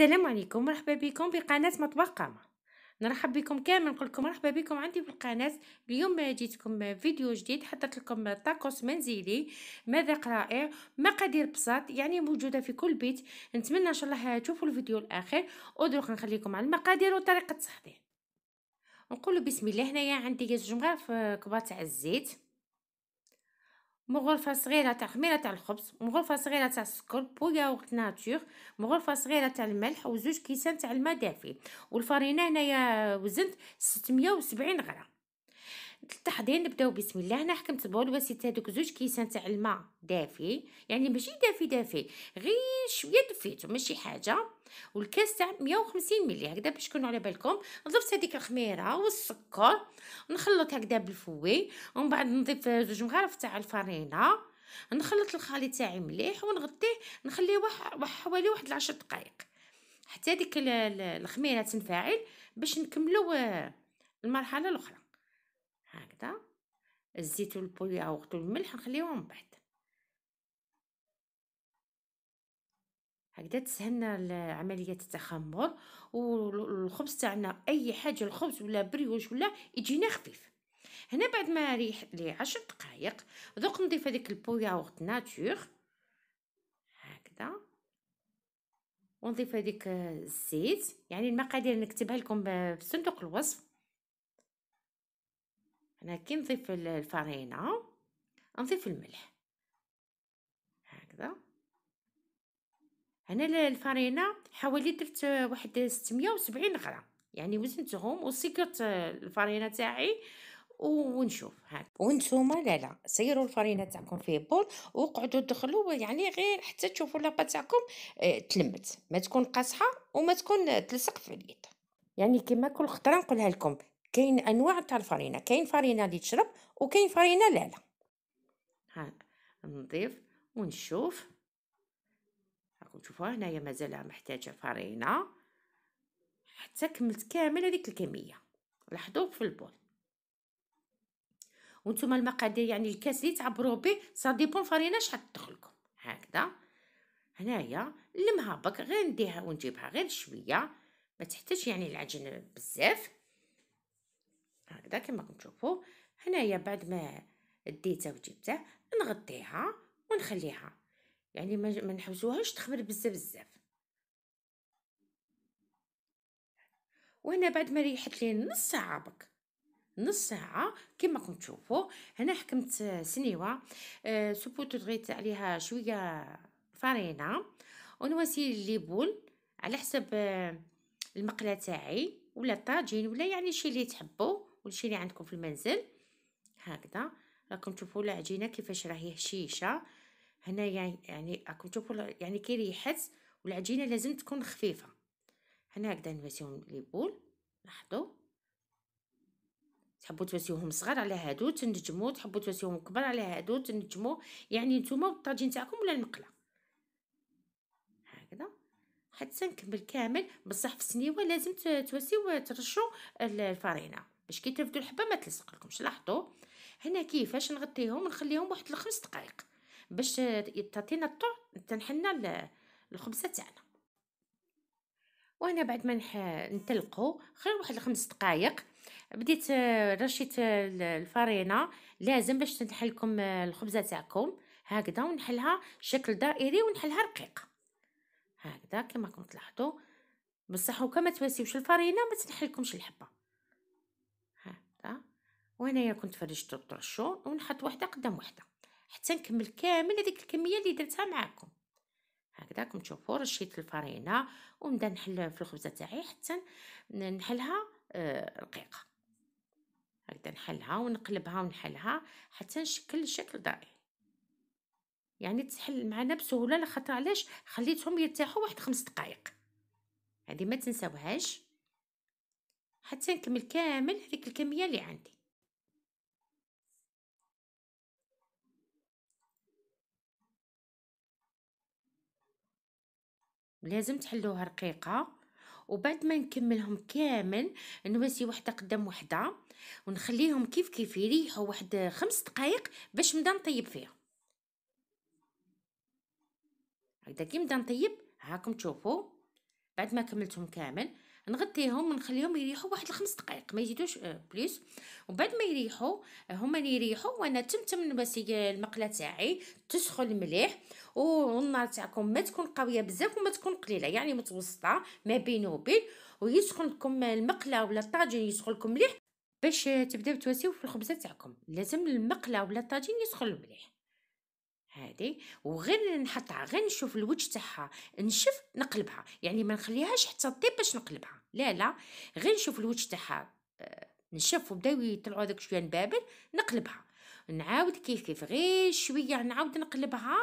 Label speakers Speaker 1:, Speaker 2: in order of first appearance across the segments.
Speaker 1: السلام عليكم مرحبا بكم بقناة مطبخ قامة نرحب بكم كامل نقول لكم مرحبا بكم عندي في القناة اليوم جيتكم فيديو جديد حطيت لكم طاكوس منزلي مذاق رائع مقادير بساط يعني موجودة في كل بيت نتمنى ان شاء الله تشوفوا الفيديو الاخر ودروك نخليكم على المقادير وطريقة التحضير نقول بسم الله هنايا عندي زوج مغارف كبار تاع الزيت مغرفة صغيرة تاع خميرة تاع الخبز مغرفة صغيرة تاع السكر بوياغورت ناتور مغرفة صغيرة تاع الملح وزوج كيسان تاع الماء دافي والفرينة هنايا وزنت ستمية وسبعين غرام التحضير نبداو بسم الله هنا حكمت وسيت هذوك زوج كيسان تاع الماء دافي يعني ماشي دافي دافي غير شويه دفيتو ماشي حاجه والكاس تاع 150 ملي هكذا باش تكونوا على بالكم ضفت هذيك الخميره والسكر نخلط هكذا بالفوي ومن بعد نضيف زوج مغارف تاع الفرينه نخلط الخليط تاعي مليح ونغطيه نخليه واحد حوالي واحد 10 دقائق حتى ديك الخميره تنفعل باش نكملوا آه، المرحله الاخرى هكذا الزيت والبولياوغت والملح نخليهم بعد هكذا تسهلنا عمليه التخمر والخبز تاعنا اي حاجه الخبز ولا بريوش ولا يجينا خفيف هنا بعد ما ريح لي عشر دقائق دوك نضيف هذيك البولياوغت ناتور هكذا ونضيف هذيك الزيت يعني المقادير نكتبها لكم في صندوق الوصف أنا كي نضيف الفرينة نضيف الملح هكذا هنا الفرينة حوالي درت واحد ستمية وسبعين غرام يعني وزنتهم وسكرت الفرينة تاعي ونشوف هاك وانتوما لا لا سيروا الفرينه تاعكم في بول وقعدوا دخلوا يعني غير حتى تشوفوا لابا تاعكم اه تلمت ما تكون قاصحه وما تكون تلصق في اليد يعني كما كل خطره نقولها لكم كاين انواع تاع الفرينه كاين فرينه اللي تشرب وكاين فرينه لا لا ها نضيف ونشوف راكم تشوفوها هنايا مازال محتاجه فرينه حتى كملت كامل هذيك الكميه لاحظوا في البول وانتم المقادير يعني الكاس اللي تعبروا به سا ديبون فرينه شحال تدخلكم هكذا هنايا لمها بك غير نديها ونجيبها غير شويه ما تحتاج يعني العجن بزاف هكذا كما كنتشوفو هنايا بعد ما ديتها وجبتها نغطيها ونخليها يعني ما نحبسوهاش تخمر بزاف بزاف وهنا بعد ما ريحت لي نص ساعه بك نص ساعه كما كنت تشوفوا هنا حكمت سنيوه أه سبوت دغيت عليها شويه فرينه ونواسي بول على حسب آه، المقله تاعي ولا الطاجين ولا يعني شي اللي تحبوا كلشي اللي عندكم في المنزل هكذا راكم تشوفوا العجينه كيفاش راهي هشيشه هنا يعني راكم تشوفوا يعني كي ريحت والعجينه لازم تكون خفيفه هنا هكذا نواسيهم لي بول لاحظوا تحبوا تواسيوهم صغار على هادو تنجموا تحبوا تواسيوهم كبار على هادو تنجموا يعني نتوما الطاجين تاعكم ولا المقله هكذا حتى نكمل كامل بصح في السنيوه لازم تواسيو ترشوا الفرينه باش كي ترفدوا الحبه ما تلصق لكمش لاحظوا هنا كيفاش نغطيهم نخليهم واحد الخمس دقائق باش تعطينا الطعم تنحنا الخبزه تاعنا وهنا بعد ما نح... نتلقوا خير واحد الخمس دقائق بديت رشيت الفرينه لازم باش تنحل الخبزه تاعكم هكذا ونحلها شكل دائري ونحلها رقيقه هكذا كما راكم تلاحظوا بصح وكما تواسيوش الفرينه ما تنحلكمش الحبه وانايا كنت فرشت الطرشو ونحط وحده قدام وحده حتى نكمل كامل هذيك الكميه اللي درتها معاكم راكم تشوفوا رشيت الفرينه ونبدا نحل في الخبزه تاعي حتى نحلها آه، رقيقه هكذا نحلها ونقلبها ونحلها حتى نشكل شكل دائري يعني تحل معنا بسهوله لخاطر علاش خليتهم يرتاحوا واحد خمس دقائق هذه ما تنساوهاش حتى نكمل كامل هذيك الكميه اللي عندي لازم تحلوها رقيقه وبعد ما نكملهم كامل نواسي وحده قدام وحده ونخليهم كيف كيف يريحوا واحد خمس دقائق باش نبدا نطيب فيها هكذا كي نبدا نطيب هاكم تشوفوا بعد ما كملتهم كامل نغطيهم ونخليهم يريحوا واحد الخمس دقائق ما يزيدوش آه، بليس وبعد بعد ما يريحوا آه، هما يريحوا وانا تمتم بس آه، المقله تاعي تسخن مليح والنار تاعكم ما تكون قويه بزاف وما تكون قليله يعني متوسطه ما بين وبين ويسخن لكم المقله ولا الطاجين يسخن لكم مليح باش تبداو تواسيو في الخبزه تاعكم لازم المقله ولا الطاجين يسخن مليح هادي وغير نحطها غير نشوف الوجه تاعها نشف نقلبها يعني ما نخليهاش حتى طيب باش نقلبها لا لا غير نشوف الوجه تاعها آه، نشف وبداو يطلعوا داك شويه نبابل نقلبها نعاود كيف كيف غير شويه نعاود نقلبها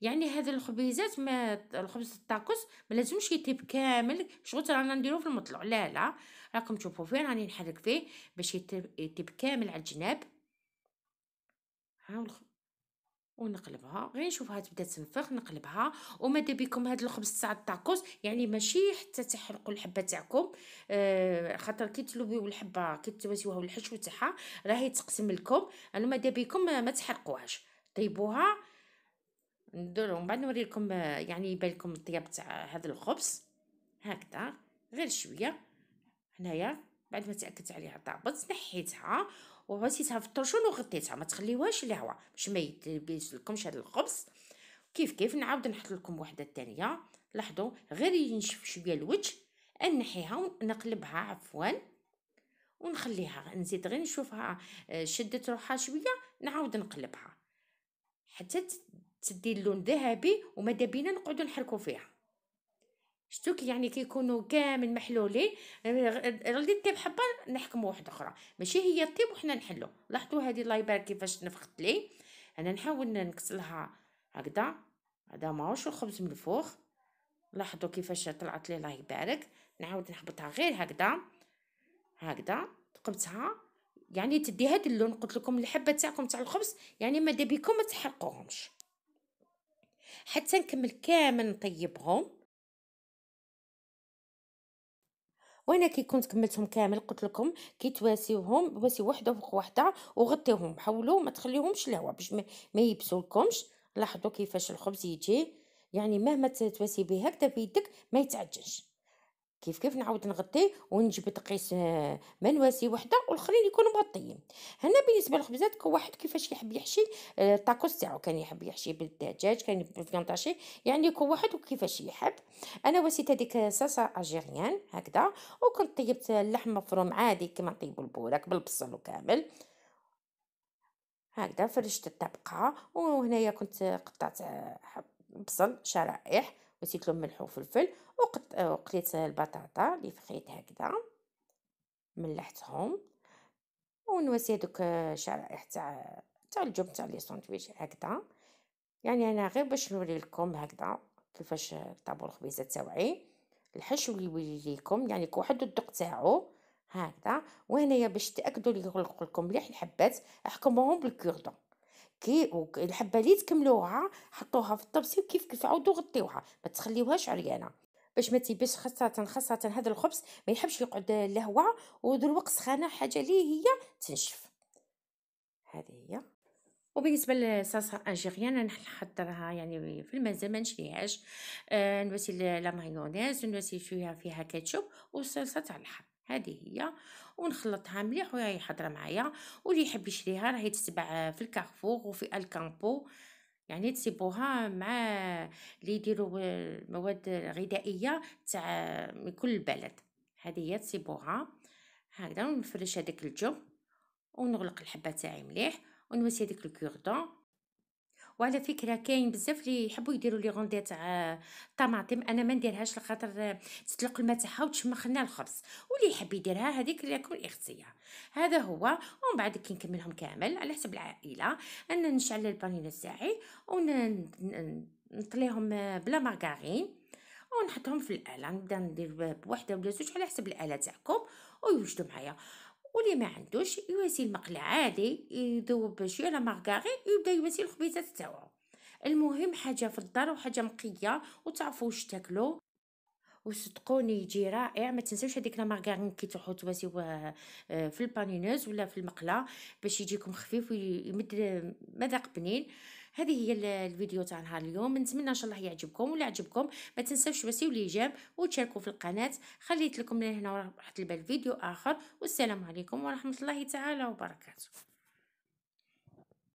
Speaker 1: يعني هذا الخبيزات ما الخبز الطاكوس ما لازمش يطيب كامل شغل رانا نديروه في المطلع لا لا راكم تشوفوا فين راني نحرك فيه باش يطيب كامل على الجناب ها ونقلبها غير نشوفها تبدا تنفخ نقلبها وماذا بكم هاد الخبز تاع الطاكوس يعني ماشي حتى تحرقوا الحبه تاعكم آه خاطر كي تلوبيو الحبه كي تواسيوها والحشو تاعها راهي تقسم لكم انا ماذا بكم ما تحرقوهاش طيبوها نديرو من بعد نوريكم آه، يعني يبان لكم الطياب تاع هذا الخبز هكذا غير شويه هنايا بعد ما تاكدت عليها طابت نحيتها وعسيتها في الطرشون وغطيتها ما تخليوهاش الهواء باش ما يتبيش لكمش هذا الخبز كيف كيف نعاود نحط لكم وحده ثانيه لاحظوا غير ينشف شويه الوجه نحيها ونقلبها عفوا ونخليها نزيد غير نشوفها آه، شدت روحها شويه نعاود نقلبها حتى تدي اللون ذهبي وماذا بينا نقعدو نحركو فيها شتوك يعني كيكونوا كامل محلولين رديت طيب حبه نحكموا واحده اخرى ماشي هي طيب وحنا نحلو لاحظوا هذه لايبر كيفاش نفخت لي انا نحاول نكسلها هكذا هذا ماهوش الخبز من الفوق لاحظوا كيفاش طلعت لي الله يبارك نعاود نحبطها غير هكذا هكذا تقبتها يعني تدي هذا اللون قلت لكم الحبه تاعكم تاع الخبز يعني ماذا بكم ما تحرقوهمش حتى نكمل كامل نطيبهم وانا كي كنت كملتهم كامل قلت لكم كي تواسيوهم وحده فوق وحده وغطيهم حاولوا ما تخليهمش الهواء باش ما يبسوا لكمش لاحظوا كيفاش الخبز يجي يعني مهما تواسي به هكذا بيدك ما يتعجنش كيف كيف نعاود نغطي ونجبد قيس آه، منواسي وحده والاخرين يكونوا مغطيين هنا بالنسبه للخبزات كل واحد كيفاش يحب يحشي آه، الطاكوس تاعو كان يحب يحشي بالدجاج كان بالفيونطاشي يعني كل واحد وكيفاش يحب انا وسيت هذيك صلصه الجيريان هكذا وكنت طيبت اللحم مفروم عادي كما نطيبو البوراك بالبصل وكامل هكذا فرشت الطبقه وهنايا كنت قطعت آه، بصل شرائح بسيت لهم ملح وفلفل وقليت البطاطا اللي فخيت هكذا ملحتهم ونواسي هذوك شرائح تاع تاع الجبن تاع لي ساندويتش هكذا يعني انا غير باش نوري لكم هكذا كيفاش طابو الخبيزه تاوعي الحشو اللي يولي لكم يعني كل واحد الدق تاعو هكذا وهنايا باش تاكدوا اللي نقول لكم مليح الحبات احكموهم بالكوردون كي الحبه اللي تكملوها حطوها في الطبسي وكيف كيف عاودوا غطيوها ما تخليوهاش عريانه باش ما تيبش خاصه خاصه هذا الخبز ما يحبش يقعد لهوه ودو الوقت سخانه حاجه لي هي تنشف هذه هي وبالنسبه للصلصه الجيريان نحضرها يعني في المنزل ما نشريهاش آه، نوسي نواسي لا مايونيز نواسي شويه فيها كاتشوب وصلصة تاع اللحم هذه هي ونخلطها مليح وهي حاضره معايا واللي يحب يشريها راهي تتباع في الكارفور وفي الكامبو يعني تسيبوها مع اللي يديروا المواد الغذائيه تاع من كل بلد هذه هي تسيبوها هكذا نفرش هذاك الجو ونغلق الحبه تاعي مليح ونوسي هذيك الكوردون وعلى فكره كاين بزاف اللي يحبوا يديروا لي غوندي تاع طماطم انا ما نديرهاش لخاطر تطلق الماء تاعها وتشمخ لنا الخبز واللي يحب يديرها هذيك اللي ياكل هذا هو ومن بعد كي نكملهم كامل على حسب العائله انا نشعل البانينو تاعي ونطليهم بلا مارغرين ونحطهم في الاله نبدا ندير بوحده ولا زوج على حسب الاله تاعكم ويوجدوا معايا واللي ما عندوش يواسي المقلى عادي يذوب شويه على مارغارين ويبدا يواسي الخبيزات تاعو المهم حاجه في الدار وحاجه نقيه وتعرفوا واش تاكلوا وصدقوني يجي رائع ما تنساوش هذيك لا مارغارين كي تروحوا سواء آه، في البانينوز ولا في المقله باش يجيكم خفيف ويمد مذاق بنين هذه هي الفيديو تاع نهار اليوم نتمنى ان شاء الله يعجبكم ولا عجبكم ما تنساوش توسيو لي جيم وتشاركوا في القناه خليت لكم لهنا وراح تلبى الفيديو اخر والسلام عليكم ورحمه الله تعالى وبركاته